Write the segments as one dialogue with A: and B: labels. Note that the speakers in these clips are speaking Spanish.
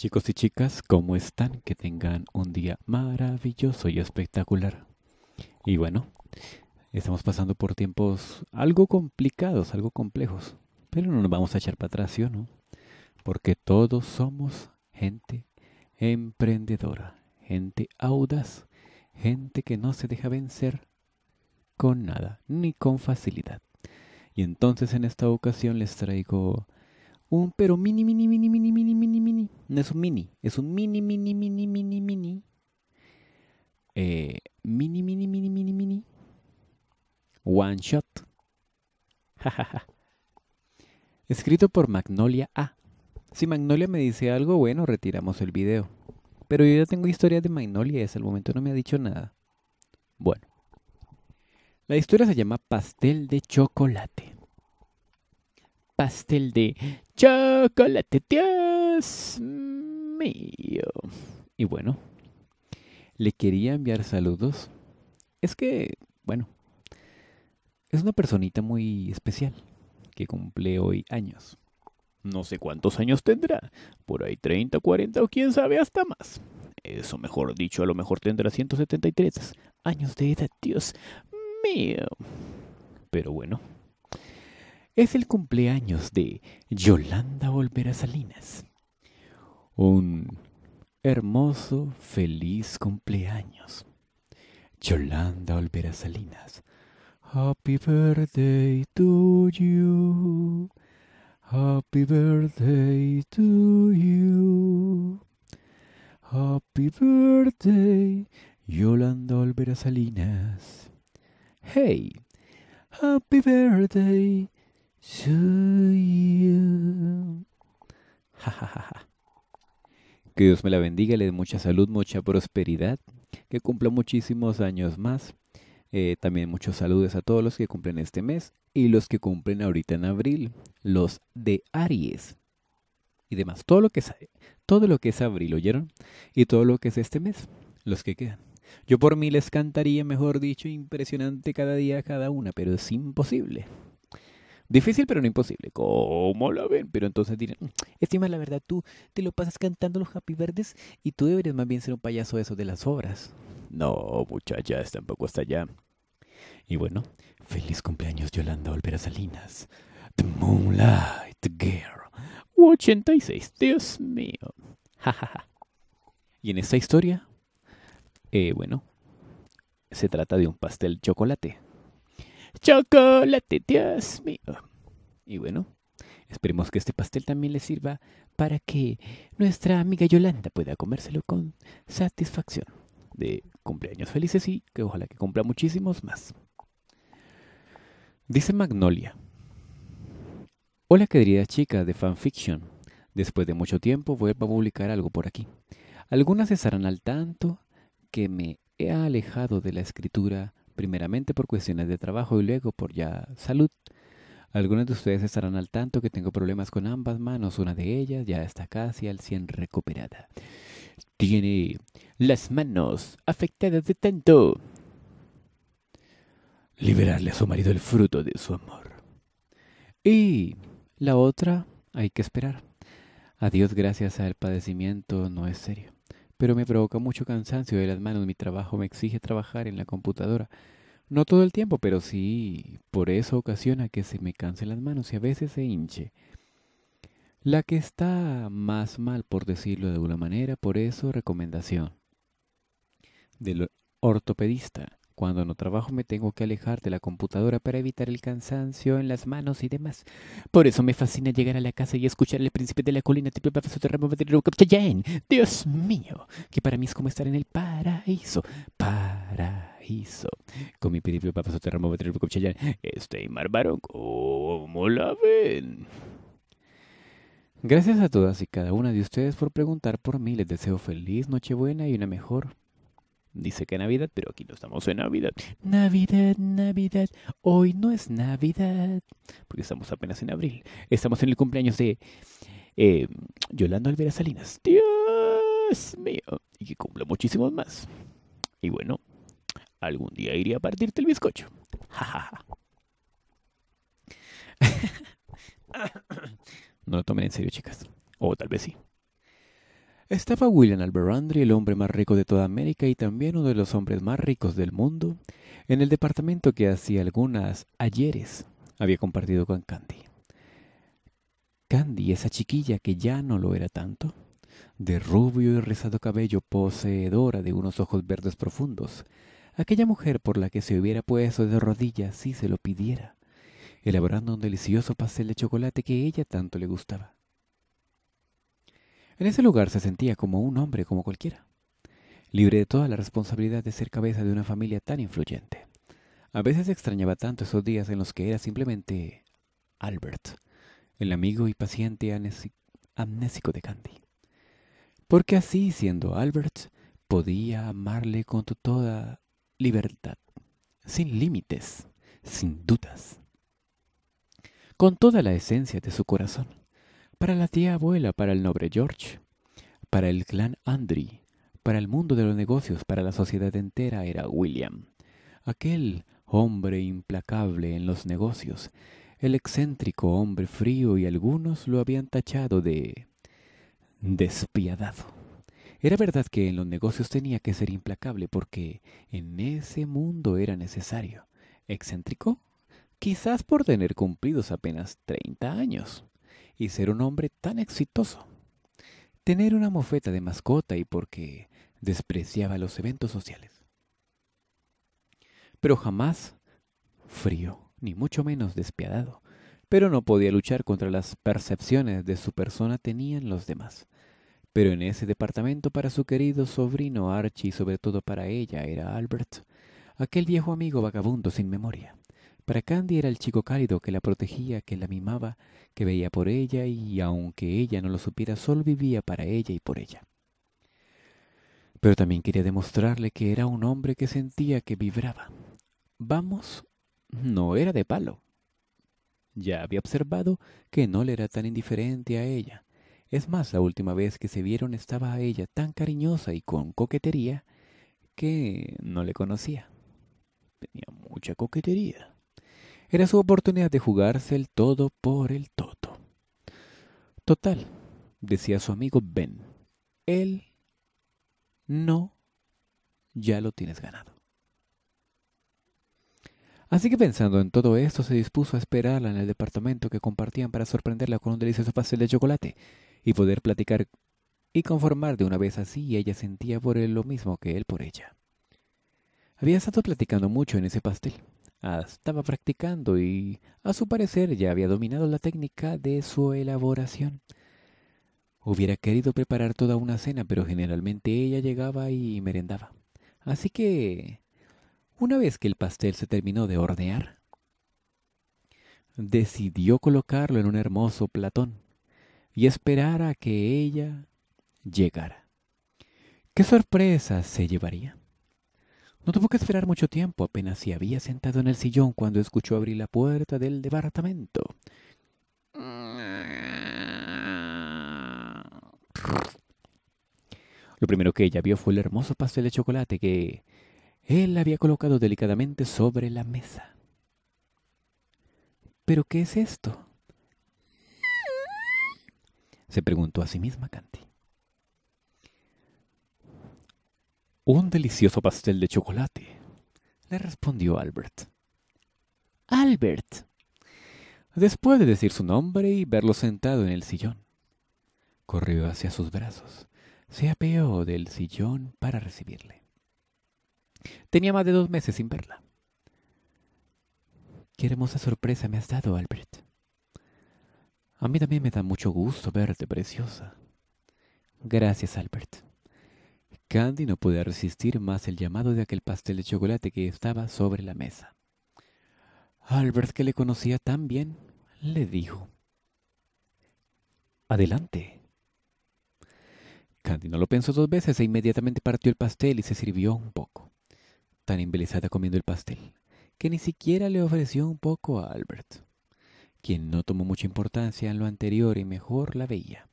A: Chicos y chicas, ¿cómo están? Que tengan un día maravilloso y espectacular. Y bueno, estamos pasando por tiempos algo complicados, algo complejos, pero no nos vamos a echar para atrás, ¿sí o no? Porque todos somos gente emprendedora, gente audaz, gente que no se deja vencer con nada, ni con facilidad. Y entonces en esta ocasión les traigo un pero mini, mini, mini, mini, mini, mini, mini. No es un mini, es un mini, mini, mini, mini, mini. Eh, mini, mini, mini, mini, mini. One shot. Escrito por Magnolia A. Si Magnolia me dice algo, bueno, retiramos el video. Pero yo ya tengo historias de Magnolia y hasta el momento no me ha dicho nada. Bueno. La historia se llama Pastel de Chocolate pastel de chocolate, Dios mío. Y bueno, le quería enviar saludos. Es que, bueno, es una personita muy especial que cumple hoy años. No sé cuántos años tendrá, por ahí 30, 40 o quién sabe hasta más. Eso mejor dicho, a lo mejor tendrá 173 años de edad, Dios mío. Pero bueno, es el cumpleaños de Yolanda Olvera Salinas. Un hermoso, feliz cumpleaños. Yolanda Olvera Salinas. Happy birthday to you. Happy birthday to you. Happy birthday, Yolanda Olvera Salinas. Hey, happy birthday que Dios me la bendiga, le dé mucha salud, mucha prosperidad, que cumpla muchísimos años más. Eh, también muchos saludos a todos los que cumplen este mes y los que cumplen ahorita en abril, los de Aries y demás. Todo lo que es, todo lo que es abril, ¿oyeron? Y todo lo que es este mes, los que quedan. Yo por mí les cantaría, mejor dicho, impresionante cada día cada una, pero es imposible. Difícil, pero no imposible. ¿Cómo la ven? Pero entonces dirán, mm, estima, la verdad, tú te lo pasas cantando los happy verdes y tú deberías más bien ser un payaso de esos de las obras. No, muchachas, tampoco está allá. Y bueno, feliz cumpleaños, Yolanda Olvera Salinas. The Moonlight Girl. 86, Dios mío. y en esta historia, eh, bueno, se trata de un pastel chocolate Chocolate, Dios mío. Y bueno, esperemos que este pastel también le sirva para que nuestra amiga Yolanda pueda comérselo con satisfacción. De cumpleaños felices y que ojalá que cumpla muchísimos más. Dice Magnolia. Hola querida chica de fanfiction. Después de mucho tiempo vuelvo a publicar algo por aquí. Algunas estarán al tanto que me he alejado de la escritura primeramente por cuestiones de trabajo y luego por ya salud. Algunos de ustedes estarán al tanto que tengo problemas con ambas manos, una de ellas ya está casi al 100 recuperada. Tiene las manos afectadas de tanto liberarle a su marido el fruto de su amor. Y la otra, hay que esperar. A Dios gracias al padecimiento no es serio pero me provoca mucho cansancio de las manos. Mi trabajo me exige trabajar en la computadora. No todo el tiempo, pero sí, por eso ocasiona que se me cansen las manos y a veces se hinche. La que está más mal, por decirlo de alguna manera, por eso recomendación del ortopedista. Cuando no trabajo me tengo que alejar de la computadora para evitar el cansancio en las manos y demás. Por eso me fascina llegar a la casa y escuchar al príncipe de la colina Dios mío, que para mí es como estar en el paraíso. Paraíso. Con mi príncipe Este Estoy ¿cómo la ven? Gracias a todas y cada una de ustedes por preguntar por mí. Les deseo feliz Nochebuena y una mejor Dice que Navidad, pero aquí no estamos en Navidad. Navidad, Navidad. Hoy no es Navidad. Porque estamos apenas en abril. Estamos en el cumpleaños de eh, Yolanda Alvera Salinas. Dios mío. Y que cumple muchísimos más. Y bueno, algún día iría a partirte el bizcocho. no lo tomen en serio, chicas. O tal vez sí. Estaba William Alberandri, el hombre más rico de toda América y también uno de los hombres más ricos del mundo, en el departamento que hacía algunas ayeres había compartido con Candy. Candy, esa chiquilla que ya no lo era tanto, de rubio y rizado cabello, poseedora de unos ojos verdes profundos, aquella mujer por la que se hubiera puesto de rodillas si se lo pidiera, elaborando un delicioso pastel de chocolate que ella tanto le gustaba. En ese lugar se sentía como un hombre como cualquiera, libre de toda la responsabilidad de ser cabeza de una familia tan influyente. A veces extrañaba tanto esos días en los que era simplemente Albert, el amigo y paciente amnésico de Candy. Porque así, siendo Albert, podía amarle con toda libertad, sin límites, sin dudas, con toda la esencia de su corazón para la tía abuela, para el noble George, para el clan Andry, para el mundo de los negocios, para la sociedad entera era William, aquel hombre implacable en los negocios, el excéntrico hombre frío y algunos lo habían tachado de despiadado. Era verdad que en los negocios tenía que ser implacable porque en ese mundo era necesario. ¿Excéntrico? Quizás por tener cumplidos apenas treinta años y ser un hombre tan exitoso. Tener una mofeta de mascota y porque despreciaba los eventos sociales. Pero jamás frío, ni mucho menos despiadado, pero no podía luchar contra las percepciones de su persona tenían los demás. Pero en ese departamento para su querido sobrino Archie y sobre todo para ella era Albert, aquel viejo amigo vagabundo sin memoria. Para Candy era el chico cálido que la protegía, que la mimaba, que veía por ella y, aunque ella no lo supiera, solo vivía para ella y por ella. Pero también quería demostrarle que era un hombre que sentía que vibraba. Vamos, no era de palo. Ya había observado que no le era tan indiferente a ella. Es más, la última vez que se vieron estaba a ella tan cariñosa y con coquetería que no le conocía. Tenía mucha coquetería. Era su oportunidad de jugarse el todo por el todo. Total, decía su amigo Ben, él no ya lo tienes ganado. Así que pensando en todo esto, se dispuso a esperarla en el departamento que compartían para sorprenderla con un delicioso pastel de chocolate y poder platicar y conformar de una vez así ella sentía por él lo mismo que él por ella. Había estado platicando mucho en ese pastel, Ah, estaba practicando y, a su parecer, ya había dominado la técnica de su elaboración. Hubiera querido preparar toda una cena, pero generalmente ella llegaba y merendaba. Así que, una vez que el pastel se terminó de hornear, decidió colocarlo en un hermoso platón y esperar a que ella llegara. ¿Qué sorpresa se llevaría? No tuvo que esperar mucho tiempo, apenas se había sentado en el sillón cuando escuchó abrir la puerta del departamento. Lo primero que ella vio fue el hermoso pastel de chocolate que él había colocado delicadamente sobre la mesa. ¿Pero qué es esto? Se preguntó a sí misma Candy. Un delicioso pastel de chocolate, le respondió Albert. Albert. Después de decir su nombre y verlo sentado en el sillón, corrió hacia sus brazos. Se apeó del sillón para recibirle. Tenía más de dos meses sin verla. Qué hermosa sorpresa me has dado, Albert. A mí también me da mucho gusto verte, preciosa. Gracias, Albert. Candy no podía resistir más el llamado de aquel pastel de chocolate que estaba sobre la mesa. Albert, que le conocía tan bien, le dijo. Adelante. Candy no lo pensó dos veces e inmediatamente partió el pastel y se sirvió un poco, tan embelesada comiendo el pastel, que ni siquiera le ofreció un poco a Albert, quien no tomó mucha importancia en lo anterior y mejor la veía.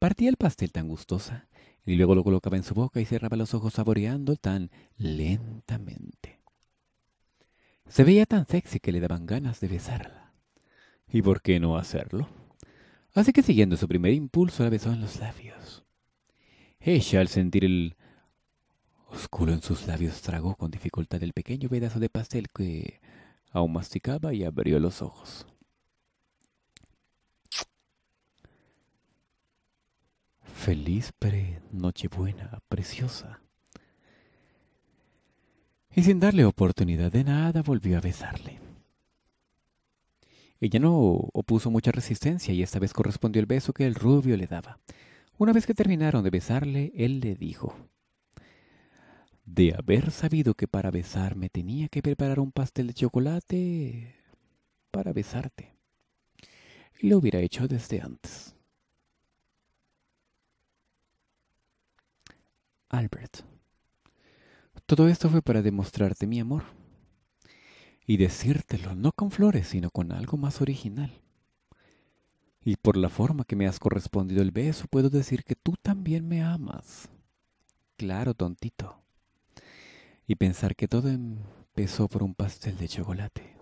A: Partía el pastel tan gustosa y luego lo colocaba en su boca y cerraba los ojos saboreando tan lentamente. Se veía tan sexy que le daban ganas de besarla. ¿Y por qué no hacerlo? Así que siguiendo su primer impulso la besó en los labios. Ella, al sentir el oscuro en sus labios, tragó con dificultad el pequeño pedazo de pastel que aún masticaba y abrió los ojos. Feliz pre Nochebuena, preciosa. Y sin darle oportunidad de nada, volvió a besarle. Ella no opuso mucha resistencia y esta vez correspondió el beso que el rubio le daba. Una vez que terminaron de besarle, él le dijo, De haber sabido que para besarme tenía que preparar un pastel de chocolate para besarte, lo hubiera hecho desde antes. Albert. Todo esto fue para demostrarte mi amor y decírtelo no con flores, sino con algo más original. Y por la forma que me has correspondido el beso, puedo decir que tú también me amas. Claro, tontito. Y pensar que todo empezó por un pastel de chocolate.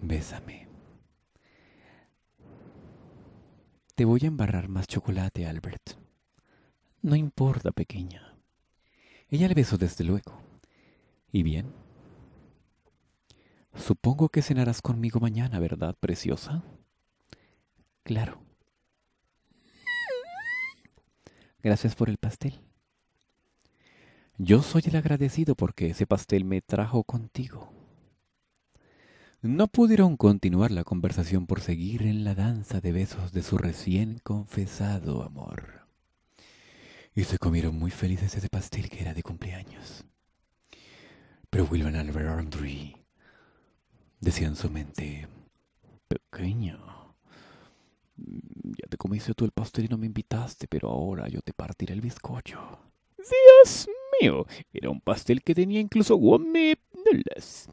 A: Bésame. Te voy a embarrar más chocolate, Albert. No importa, pequeña. Ella le besó desde luego. ¿Y bien? Supongo que cenarás conmigo mañana, ¿verdad, preciosa? Claro. Gracias por el pastel. Yo soy el agradecido porque ese pastel me trajo contigo. No pudieron continuar la conversación por seguir en la danza de besos de su recién confesado amor y se comieron muy felices ese pastel que era de cumpleaños. Pero y Albert André. decía en su mente, pequeño, ya te comiste tú el pastel y no me invitaste, pero ahora yo te partiré el bizcocho. Dios mío, era un pastel que tenía incluso gomitas.